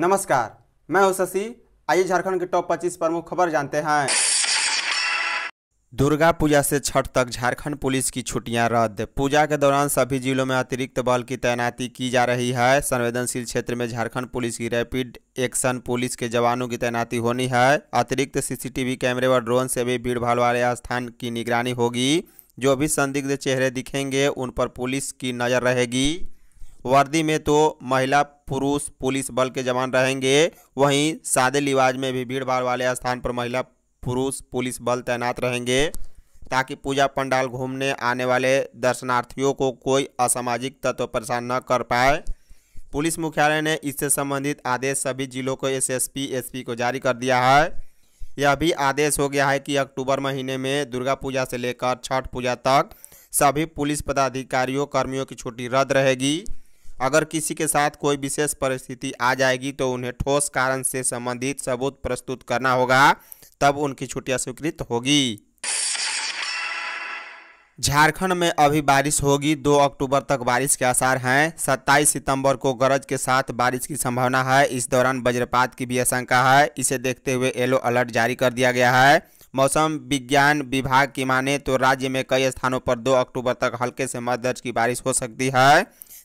नमस्कार मैं हूं शशि आइए झारखंड के टॉप 25 प्रमुख खबर जानते हैं दुर्गा पूजा से छठ तक झारखंड पुलिस की छुट्टियां रद्द पूजा के दौरान सभी जिलों में अतिरिक्त बल की तैनाती की जा रही है संवेदनशील क्षेत्र में झारखंड पुलिस की रैपिड एक्शन पुलिस के जवानों की तैनाती होनी है अतिरिक्त सीसीटीवी कैमरे व ड्रोन से भी भीड़ भाड़ वाले स्थान की निगरानी होगी जो भी संदिग्ध चेहरे दिखेंगे उन पर पुलिस की नज़र रहेगी वर्दी में तो महिला पुरुष पुलिस बल के जवान रहेंगे वहीं सादे लिबाज में भी भीड़ भाड़ वाले स्थान पर महिला पुरुष पुलिस बल तैनात रहेंगे ताकि पूजा पंडाल घूमने आने वाले दर्शनार्थियों को कोई असामाजिक तत्व परेशान न कर पाए पुलिस मुख्यालय ने इससे संबंधित आदेश सभी जिलों को एसएसपी एसपी को जारी कर दिया है यह भी आदेश हो गया है कि अक्टूबर महीने में दुर्गा पूजा से लेकर छठ पूजा तक सभी पुलिस पदाधिकारियों कर्मियों की छुट्टी रद्द रहेगी अगर किसी के साथ कोई विशेष परिस्थिति आ जाएगी तो उन्हें ठोस कारण से संबंधित सबूत प्रस्तुत करना होगा तब उनकी छुट्टियां स्वीकृत होगी झारखंड में अभी बारिश होगी 2 अक्टूबर तक बारिश के आसार हैं 27 सितंबर को गरज के साथ बारिश की संभावना है इस दौरान वज्रपात की भी आशंका है इसे देखते हुए येलो अलर्ट जारी कर दिया गया है मौसम विज्ञान विभाग की माने तो राज्य में कई स्थानों पर 2 अक्टूबर तक हल्के से मध्यम की बारिश हो सकती है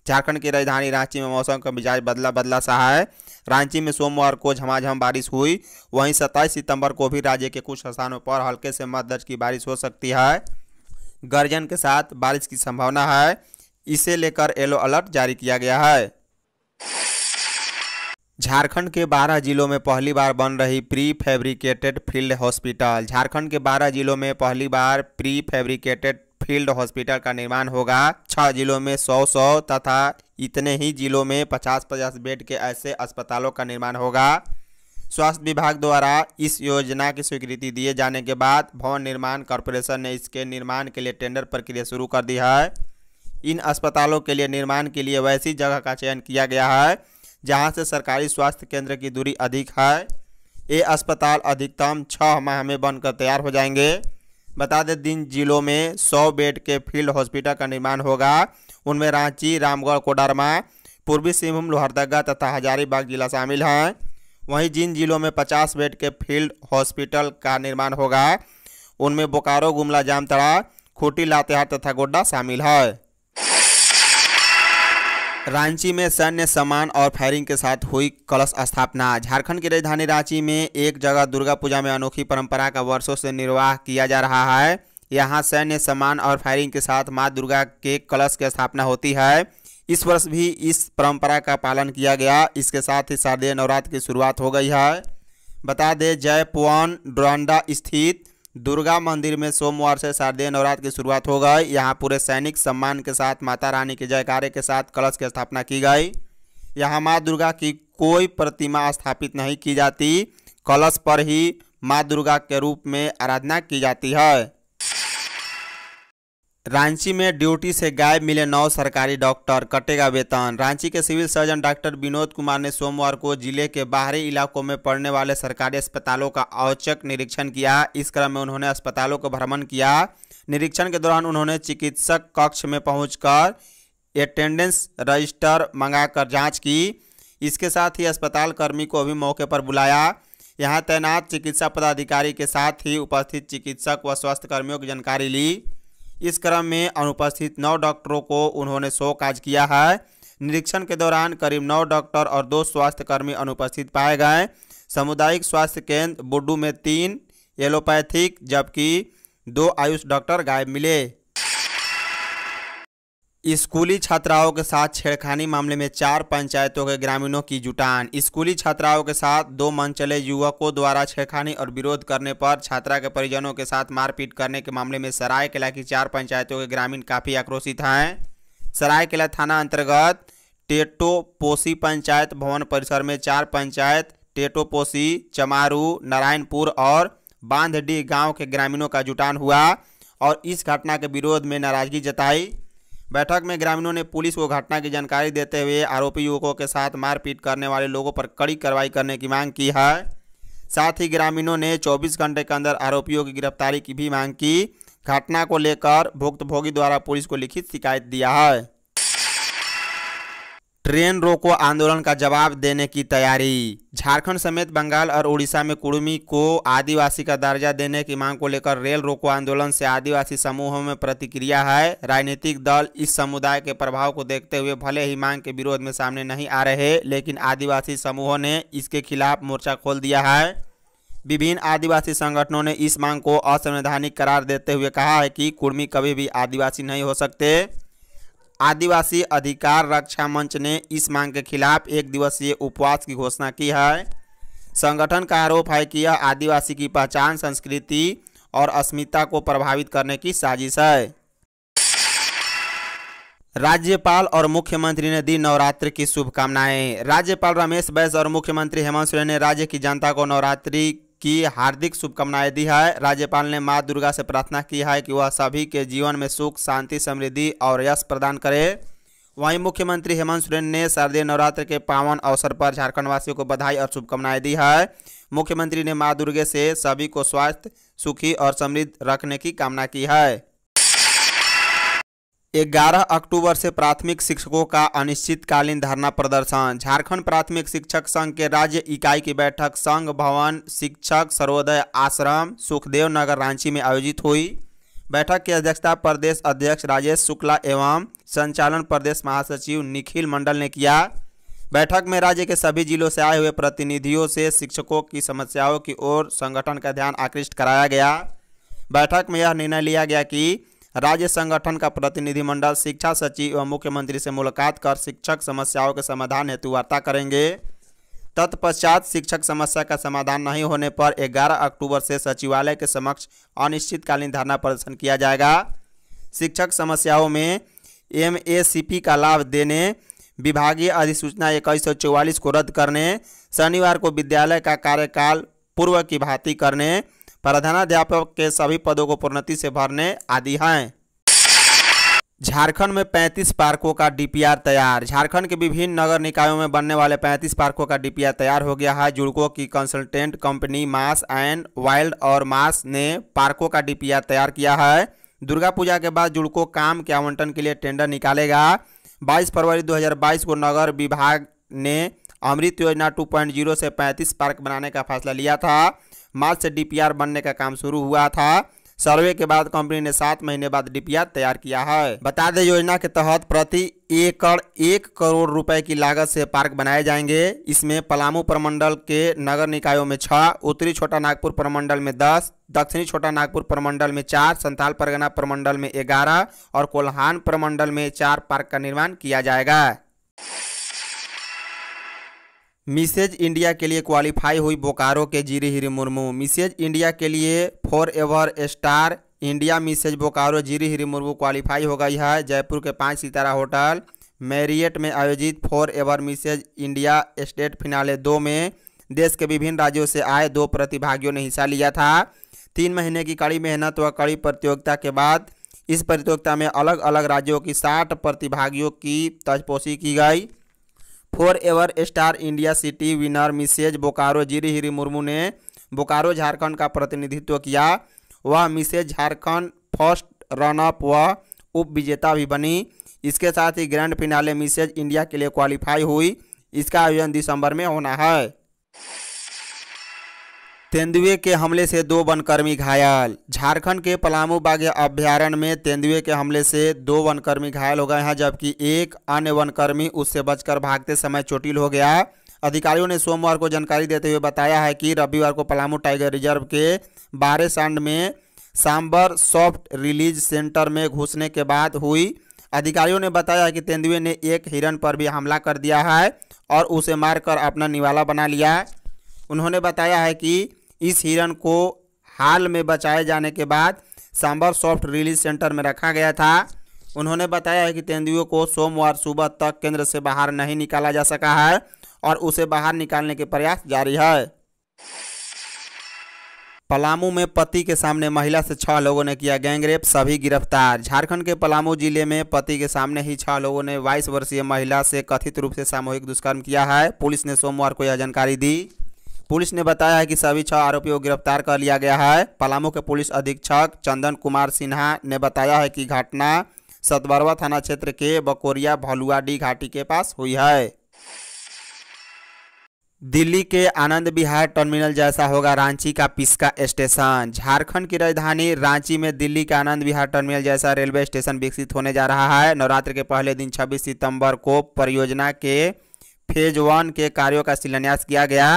झारखंड की राजधानी रांची में मौसम का मिजाज बदला बदला सा है रांची में सोमवार को झमाझम बारिश हुई वहीं सत्ताईस सितंबर को भी राज्य के कुछ स्थानों पर हल्के से मध्य दर्ज की बारिश हो सकती है गर्जन के साथ बारिश की संभावना है इसे लेकर येलो अलर्ट जारी किया गया है झारखंड के 12 जिलों में पहली बार बन रही prefabricated field hospital Jharkhand के 12 जिलों में पहली बार प्री फैब्रिकेटेड फील्ड हॉस्पिटल का निर्माण होगा छह जिलों में सौ सौ तथा इतने ही जिलों में पचास पचास बेड के ऐसे अस्पतालों का निर्माण होगा स्वास्थ्य विभाग द्वारा इस योजना की स्वीकृति दिए जाने के बाद भवन निर्माण कॉरपोरेशन ने इसके निर्माण के लिए टेंडर प्रक्रिया शुरू कर दी है इन अस्पतालों के लिए निर्माण के लिए वैसी जगह का चयन किया गया है जहां से सरकारी स्वास्थ्य केंद्र की दूरी अधिक है ये अस्पताल अधिकतम छः माह में बनकर तैयार हो जाएंगे बता दें जिन जिलों में 100 बेड के फील्ड हॉस्पिटल का निर्माण होगा उनमें रांची रामगढ़ कोडरमा पूर्वी सिंहभूम लोहरदगा तथा हजारीबाग जिला शामिल हैं वहीं जिन जिलों में पचास बेड के फील्ड हॉस्पिटल का निर्माण होगा उनमें बोकारो गुमला जामतड़ा खूटी लातेहार तथा गोड्डा शामिल है रांची में सैन्य सम्मान और फायरिंग के साथ हुई कलश स्थापना झारखंड की राजधानी रांची में एक जगह दुर्गा पूजा में अनोखी परंपरा का वर्षों से निर्वाह किया जा रहा है यहाँ सैन्य सम्मान और फायरिंग के साथ माँ दुर्गा के कलश की स्थापना होती है इस वर्ष भी इस परंपरा का पालन किया गया इसके साथ ही शारदीय नवरात्र की शुरुआत हो गई है बता दें जयपुआन डोरंडा स्थित दुर्गा मंदिर में सोमवार से शारदीय नवरात्र की शुरुआत हो गई यहाँ पूरे सैनिक सम्मान के साथ माता रानी के जयकारे के साथ कलश की स्थापना की गई यहाँ माँ दुर्गा की कोई प्रतिमा स्थापित नहीं की जाती कलश पर ही माँ दुर्गा के रूप में आराधना की जाती है रांची में ड्यूटी से गायब मिले नौ सरकारी डॉक्टर कटेगा वेतन रांची के civil surgeon doctor Vinod Kumar ने सोमवार को जिले के बाहरी इलाकों में पड़ने वाले सरकारी अस्पतालों का औचक निरीक्षण किया इस क्रम में उन्होंने अस्पतालों का भ्रमण किया निरीक्षण के दौरान उन्होंने चिकित्सक कक्ष में पहुंचकर अटेंडेंस रजिस्टर मंगाकर जाँच की इसके साथ ही अस्पताल कर्मी को भी मौके पर बुलाया यहाँ तैनात चिकित्सा पदाधिकारी के साथ ही उपस्थित चिकित्सक व स्वास्थ्यकर्मियों की जानकारी ली इस क्रम में अनुपस्थित नौ डॉक्टरों को उन्होंने शो काज किया है निरीक्षण के दौरान करीब नौ डॉक्टर और दो स्वास्थ्यकर्मी अनुपस्थित पाए गए सामुदायिक स्वास्थ्य केंद्र बुड्डू में तीन एलोपैथिक जबकि दो आयुष डॉक्टर गायब मिले स्कूली छात्राओं के साथ छेड़खानी मामले में चार पंचायतों के ग्रामीणों की जुटान स्कूली छात्राओं के साथ दो मन चले युवकों द्वारा छेड़खानी और विरोध करने पर छात्रा के परिजनों के साथ मारपीट करने के मामले में सरायकला की चार पंचायतों के ग्रामीण काफ़ी आक्रोशित हैं सरायकेला थाना अंतर्गत टेटोपोसी पंचायत भवन परिसर में चार पंचायत टेटोपोसी चमारू नारायणपुर और बांधडीह गाँव के ग्रामीणों का जुटान हुआ और इस घटना के विरोध में नाराजगी जताई बैठक में ग्रामीणों ने पुलिस को घटना की जानकारी देते हुए आरोपी युवकों के साथ मारपीट करने वाले लोगों पर कड़ी कार्रवाई करने की मांग की है साथ ही ग्रामीणों ने 24 घंटे के अंदर आरोपियों की गिरफ्तारी की भी मांग की घटना को लेकर भुक्तभोगी द्वारा पुलिस को लिखित शिकायत दिया है ट्रेन रोको आंदोलन का जवाब देने की तैयारी झारखंड समेत बंगाल और उड़ीसा में कुर्मी को आदिवासी का दर्जा देने की मांग को लेकर रेल रोको आंदोलन से आदिवासी समूहों में प्रतिक्रिया है राजनीतिक दल इस समुदाय के प्रभाव को देखते हुए भले ही मांग के विरोध में सामने नहीं आ रहे लेकिन आदिवासी समूहों ने इसके खिलाफ मोर्चा खोल दिया है विभिन्न आदिवासी संगठनों ने इस मांग को असंवैधानिक करार देते हुए कहा है कि कुर्मी कभी भी आदिवासी नहीं हो सकते आदिवासी अधिकार रक्षा मंच ने इस मांग के खिलाफ एक दिवसीय उपवास की घोषणा की है संगठन का आरोप है कि यह आदिवासी की पहचान संस्कृति और अस्मिता को प्रभावित करने की साजिश है राज्यपाल और मुख्यमंत्री ने दी नवरात्रि की शुभकामनाएं राज्यपाल रमेश बैस और मुख्यमंत्री हेमंत सोरेन ने राज्य की जनता को नवरात्रि की हार्दिक शुभकामनाएं दी है राज्यपाल ने माँ दुर्गा से प्रार्थना की है कि वह सभी के जीवन में सुख शांति समृद्धि और यश प्रदान करे वहीं मुख्यमंत्री हेमंत सोरेन ने शारदीय नवरात्र के पावन अवसर पर झारखंडवासियों को बधाई और शुभकामनाएं दी है मुख्यमंत्री ने माँ दुर्गे से सभी को स्वास्थ्य सुखी और समृद्ध रखने की कामना की है ग्यारह अक्टूबर से प्राथमिक शिक्षकों का अनिश्चितकालीन धरना प्रदर्शन झारखंड प्राथमिक शिक्षक संघ के राज्य इकाई की बैठक संघ भवन शिक्षक सर्वोदय आश्रम सुखदेव नगर रांची में आयोजित हुई बैठक की अध्यक्षता प्रदेश अध्यक्ष राजेश शुक्ला एवं संचालन प्रदेश महासचिव निखिल मंडल ने किया बैठक में राज्य के सभी जिलों से आए हुए प्रतिनिधियों से शिक्षकों की समस्याओं की ओर संगठन का ध्यान आकृष्ट कराया गया बैठक में यह निर्णय लिया गया कि राज्य संगठन का प्रतिनिधिमंडल शिक्षा सचिव एवं मुख्यमंत्री से मुलाकात कर शिक्षक समस्याओं के समाधान हेतु वार्ता करेंगे तत्पश्चात शिक्षक समस्या का समाधान नहीं होने पर 11 अक्टूबर से सचिवालय के समक्ष अनिश्चितकालीन धरना प्रदर्शन किया जाएगा शिक्षक समस्याओं में एम का लाभ देने विभागीय अधिसूचना इक्कीस को रद्द करने शनिवार को विद्यालय का कार्यकाल पूर्व की भांति करने प्रधानाध्यापक के सभी पदों को पूर्णति से भरने आदि हैं झारखंड में 35 पार्कों का डीपीआर तैयार झारखंड के विभिन्न नगर निकायों में बनने वाले 35 पार्कों का डीपीआर तैयार हो गया है जुड़को की consultant company Mass and Wild और मास ने पार्कों का डीपीआर तैयार किया है दुर्गा पूजा के बाद जुड़को काम के आवंटन के लिए टेंडर निकालेगा 22 फरवरी 2022 को नगर विभाग ने अमृत योजना 2.0 से 35 पार्क बनाने का फैसला लिया था मार्च से डीपीआर बनने का काम शुरू हुआ था सर्वे के बाद कंपनी ने सात महीने बाद डीपीआर तैयार किया है बता दें योजना के तहत प्रति एकड़ एक करोड़ रुपए की लागत से पार्क बनाए जाएंगे इसमें पलामू प्रमंडल के नगर निकायों में छह उत्तरी छोटा नागपुर प्रमंडल में दस दक्षिणी छोटा नागपुर प्रमंडल में चार संताल परगना प्रमंडल में ग्यारह और कोल्हान प्रमंडल में चार पार्क का निर्माण किया जाएगा मिसेज इंडिया के लिए क्वालिफाई हुई बोकारो के जीरी हिरी मुर्मू मिसेज इंडिया के लिए Forever Star India Mrs Bokaro Jiri Hiri Murmu qualify हो गई है जयपुर के पाँच सितारा होटल मैरियट में आयोजित Forever Mrs India state finale दो में देश के विभिन्न राज्यों से आए दो प्रतिभागियों ने हिस्सा लिया था तीन महीने की कड़ी मेहनत व कड़ी प्रतियोगिता के बाद इस प्रतियोगिता में अलग अलग राज्यों की साठ प्रतिभागियों की तजपोशी की गई Forever Star India city winner Mrs Bokaro Jiri Hiri Murmu ने बोकारो झारखंड का प्रतिनिधित्व किया वह मिसेज झारखंड फर्स्ट रनअप व उप विजेता भी बनी इसके साथ ही ग्रैंड फिनाले मिसेज इंडिया के लिए क्वालिफाई हुई इसका आयोजन दिसंबर में होना है तेंदुए के हमले से दो वनकर्मी घायल झारखंड के पलामू बागे अभ्यारण्य में तेंदुए के हमले से दो वनकर्मी घायल हो गए हैं जबकि एक अन्य वनकर्मी उससे बचकर भागते समय चोटिल हो गया अधिकारियों ने सोमवार को जानकारी देते हुए बताया है कि रविवार को पलामू टाइगर रिजर्व के बारेसांड में सांबर सॉफ्ट रिलीज सेंटर में घुसने के बाद हुई अधिकारियों ने बताया कि तेंदुए ने एक हिरण पर भी हमला कर दिया है और उसे मारकर अपना निवाला बना लिया उन्होंने बताया है कि इस हिरन को हाल में बचाए जाने के बाद सांबर सॉफ्ट रिलीज सेंटर में रखा गया था उन्होंने बताया है कि तेंदुए को सोमवार सुबह तक केंद्र से बाहर नहीं निकाला जा सका है और उसे बाहर निकालने के प्रयास जारी है पलामू में पति के सामने महिला से छह लोगों ने किया गैंगरेप सभी गिरफ्तार झारखंड के पलामू जिले में पति के सामने ही छह लोगों ने बाईस वर्षीय महिला से कथित रूप से सामूहिक दुष्कर्म किया है पुलिस ने सोमवार को यह जानकारी दी पुलिस ने बताया है कि सभी छह आरोपियों को गिरफ्तार कर लिया गया है पलामू के पुलिस अधीक्षक चंदन कुमार सिन्हा ने बताया है कि घटना सतबरवा थाना क्षेत्र के बकोरिया भलुआडी घाटी के पास हुई है दिल्ली के आनंद विहार टर्मिनल जैसा होगा रांची का पिस्का स्टेशन झारखंड की राजधानी रांची में दिल्ली के आनंद विहार टर्मिनल जैसा रेलवे स्टेशन विकसित होने जा रहा है नवरात्र के पहले दिन 26 सितंबर को परियोजना के फेज वन के कार्यों का शिलान्यास किया गया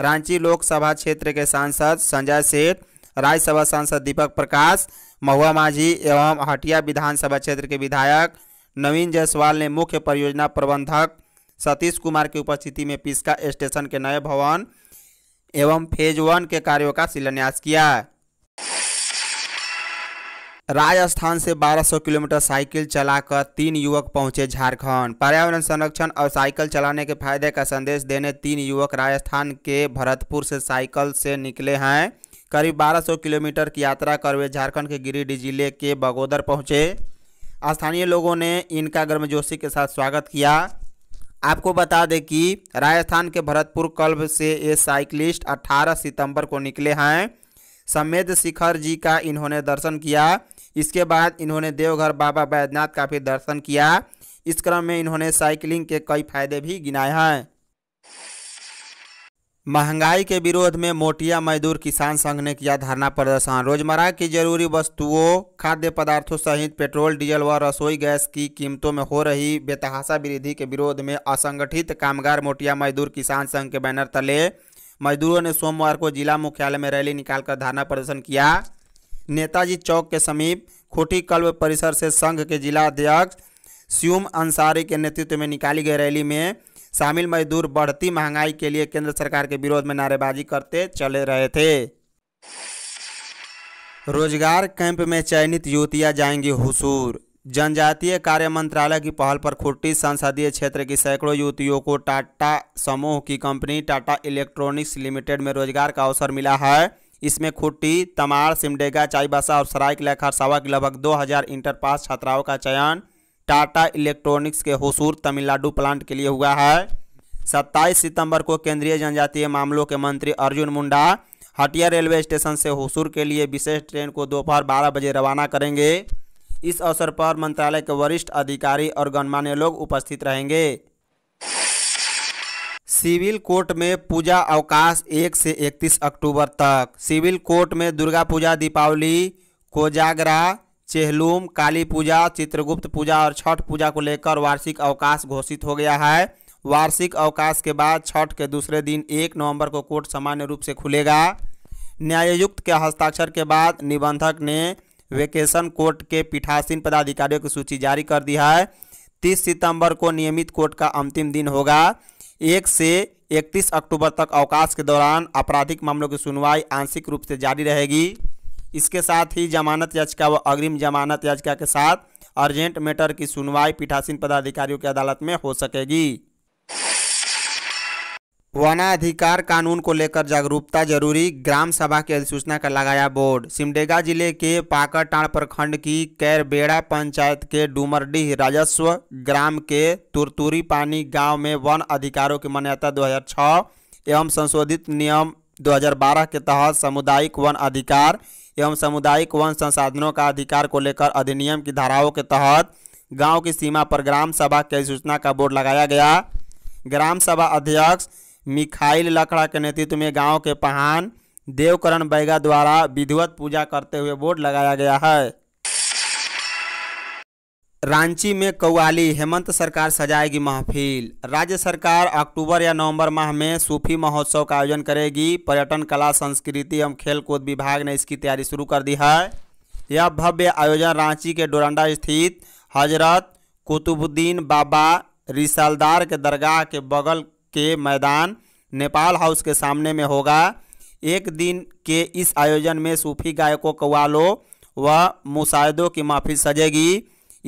रांची लोकसभा क्षेत्र के सांसद संजय सेठ राज्यसभा सांसद दीपक प्रकाश महुआ माझी एवं हटिया विधानसभा क्षेत्र के विधायक नवीन जायसवाल ने मुख्य परियोजना प्रबंधक सतीश कुमार की उपस्थिति में पिस्का स्टेशन के नए भवन एवं फेज वन के कार्यों का शिलान्यास किया राजस्थान से 1200 किलोमीटर साइकिल चलाकर तीन युवक पहुंचे झारखंड पर्यावरण संरक्षण और साइकिल चलाने के फायदे का संदेश देने तीन युवक राजस्थान के भरतपुर से साइकिल से निकले हैं करीब 1200 किलोमीटर की यात्रा कर वे झारखंड के गिरिडीह जिले के बगोदर पहुंचे स्थानीय लोगों ने इनका गर्मजोशी के साथ स्वागत किया आपको बता दें कि राजस्थान के भरतपुर क्लब से ये साइकिलिस्ट अट्ठारह सितंबर को निकले हैं समेध शिखर जी का इन्होंने दर्शन किया इसके बाद इन्होंने देवघर बाबा बैद्यनाथ का भी दर्शन किया इस क्रम में इन्होंने साइकिलिंग के कई फायदे भी गिनाए हैं महंगाई के विरोध में मोटिया मजदूर किसान संघ ने किया धरना प्रदर्शन रोजमर्रा की जरूरी वस्तुओं खाद्य पदार्थों सहित पेट्रोल डीजल व रसोई गैस की कीमतों में हो रही बेतहासा वृद्धि के विरोध में असंगठित कामगार मोटिया मजदूर किसान संघ के बैनर तले मजदूरों ने सोमवार को जिला मुख्यालय में रैली निकालकर धरना प्रदर्शन किया नेताजी चौक के समीप खोटी कल्ब परिसर से संघ के जिला अध्यक्ष स्यूम अंसारी के नेतृत्व में निकाली गई रैली में शामिल मजदूर बढ़ती महंगाई के लिए केंद्र सरकार के विरोध में नारेबाजी करते चले रहे थे रोजगार कैंप में चयनित युवतियां जाएंगी हुसूर जनजातीय कार्य मंत्रालय की पहल पर खुट्टी संसदीय क्षेत्र की सैकड़ों युवतियों को टाटा समूह की कंपनी टाटा इलेक्ट्रॉनिक्स लिमिटेड में रोजगार का अवसर मिला है इसमें खुट्टी तमाड़ सिमडेगा चाईबासा और सरायकला खरसावा के लगभग 2000 इंटर पास छात्राओं का चयन टाटा इलेक्ट्रॉनिक्स के होसूर तमिलनाडु प्लांट के लिए हुआ है 27 सितंबर को केंद्रीय जनजातीय मामलों के मंत्री अर्जुन मुंडा हटिया रेलवे स्टेशन से होसूर के लिए विशेष ट्रेन को दोपहर बारह बजे रवाना करेंगे इस अवसर पर मंत्रालय के वरिष्ठ अधिकारी और गणमान्य लोग उपस्थित रहेंगे सिविल कोर्ट में पूजा अवकाश एक से इकतीस अक्टूबर तक सिविल कोर्ट में दुर्गा पूजा दीपावली कोजागरा चेहलूम काली पूजा चित्रगुप्त पूजा और छठ पूजा को लेकर वार्षिक अवकाश घोषित हो गया है वार्षिक अवकाश के बाद छठ के दूसरे दिन एक नवंबर को कोर्ट सामान्य रूप से खुलेगा न्यायुक्त के हस्ताक्षर के बाद निबंधक ने वेकेशन कोर्ट के पीठासीन पदाधिकारियों की सूची जारी कर दी है तीस सितंबर को नियमित कोर्ट का अंतिम दिन होगा एक से इकतीस अक्टूबर तक अवकाश के दौरान आपराधिक मामलों की सुनवाई आंशिक रूप से जारी रहेगी इसके साथ ही जमानत याचिका व अग्रिम जमानत याचिका के साथ अर्जेंट मैटर की सुनवाई पीठासीन पदाधिकारियों की अदालत में हो सकेगी वनाधिकार कानून को लेकर जागरूकता जरूरी ग्राम सभा की अधिसूचना का लगाया बोर्ड सिमडेगा जिले के पाकरटाण प्रखंड की कैरबेड़ा पंचायत के डूमरडीह राजस्व ग्राम के तुरतुरी पानी गांव में वन अधिकारों की मान्यता 2006 एवं संशोधित नियम 2012 के तहत सामुदायिक वन अधिकार एवं सामुदायिक वन संसाधनों का अधिकार को लेकर अधिनियम की धाराओं के तहत गाँव की सीमा पर ग्राम सभा की अधिसूचना का बोर्ड लगाया गया ग्राम सभा अध्यक्ष मिखाइल लकड़ा के नेतृत्व में गांव के पहान देवकरण बैगा द्वारा विधिवत पूजा करते हुए बोर्ड लगाया गया है रांची में कौआली हेमंत सरकार सजाएगी महफिल राज्य सरकार अक्टूबर या नवंबर माह में सूफी महोत्सव का आयोजन करेगी पर्यटन कला संस्कृति एवं खेलकूद विभाग ने इसकी तैयारी शुरू कर दी है यह भव्य आयोजन रांची के डोरंडा स्थित हजरत कुतुबुद्दीन बाबा रिसालदार के दरगाह के बगल के मैदान नेपाल हाउस के सामने में होगा एक दिन के इस आयोजन में सूफी गायकों कवालो व मुसायदों की माफी सजेगी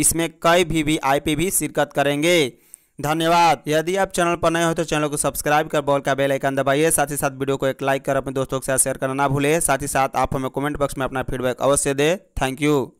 इसमें कई भी आई आईपी भी शिरकत करेंगे धन्यवाद यदि आप चैनल पर नए हो तो चैनल को सब्सक्राइब कर बॉल का बेल आइकन दबाइए साथ ही साथ वीडियो को एक लाइक कर अपने दोस्तों के साथ शेयर करना ना भूले साथ ही साथ आप हमें कमेंट बॉक्स में अपना फीडबैक अवश्य दें थैंक यू